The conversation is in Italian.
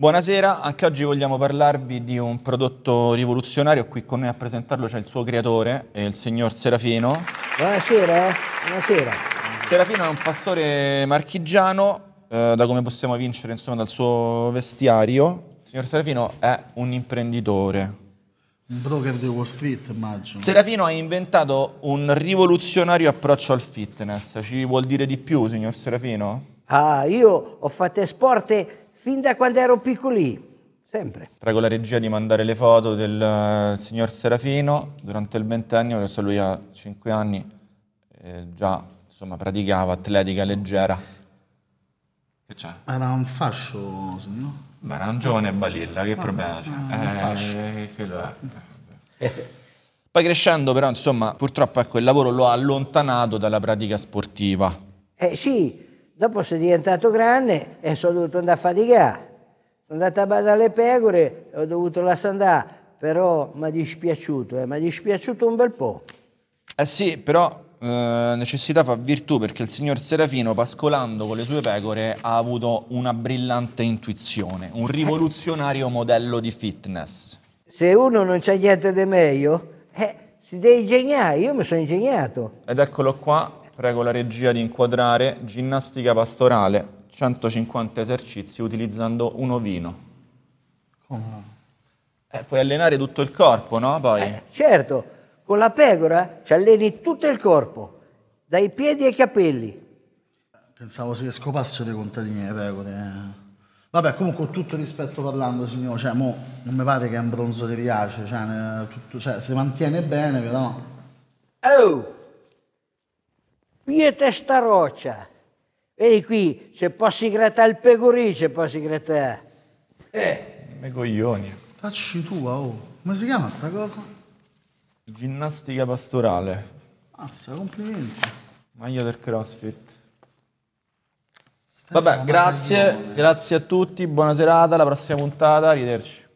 Buonasera, anche oggi vogliamo parlarvi di un prodotto rivoluzionario. Qui con noi a presentarlo c'è il suo creatore, il signor Serafino. Buonasera, buonasera. Serafino è un pastore marchigiano, eh, da come possiamo vincere insomma, dal suo vestiario. Il signor Serafino è un imprenditore. Un broker di Wall Street, immagino. Serafino ha inventato un rivoluzionario approccio al fitness. Ci vuol dire di più, signor Serafino? Ah, io ho fatto sport fin da quando ero piccoli, sempre. Prego la regia di mandare le foto del eh, signor Serafino durante il ventennio, adesso lui ha 5 anni, eh, già insomma, praticava atletica leggera. Che c'è? Era un fascio, signor. Ma arancione e balilla, che ah, problema c'è? eh, un eh, fascio. Eh, quello è. Poi crescendo però, insomma, purtroppo ecco, il lavoro lo ha allontanato dalla pratica sportiva. Eh sì, Dopo sono diventato grande e sono dovuto andare a faticare. Sono andato a badare le pecore e ho dovuto lasciare andare, però mi è dispiaciuto, eh, mi è dispiaciuto un bel po'. Eh sì, però eh, necessità fa virtù perché il signor Serafino, pascolando con le sue pecore, ha avuto una brillante intuizione, un rivoluzionario modello di fitness. Se uno non c'ha niente di meglio, eh, si deve ingegnare, io mi sono ingegnato. Ed eccolo qua, prego la regia di inquadrare ginnastica pastorale, 150 esercizi utilizzando un ovino. Oh. Eh, puoi allenare tutto il corpo, no? Poi. Eh, certo, con la pecora ci alleni tutto il corpo, dai piedi ai capelli. Pensavo se scopassero le contadini le pecore. Eh. Vabbè, comunque con tutto rispetto parlando, signore, cioè, mo, non mi pare che è un bronzo di riace, cioè, cioè, si mantiene bene, però... Oh! qui è testa roccia. Vedi qui, se posso grattare il pecorice, posso grattare. Eh, me coglioni. Facci tua, ah, oh. Come si chiama sta cosa? Ginnastica pastorale. Mazza, complimenti. Maglia del crossfit. Vabbè, grazie, grazie a tutti, buona serata, alla prossima puntata, arrivederci.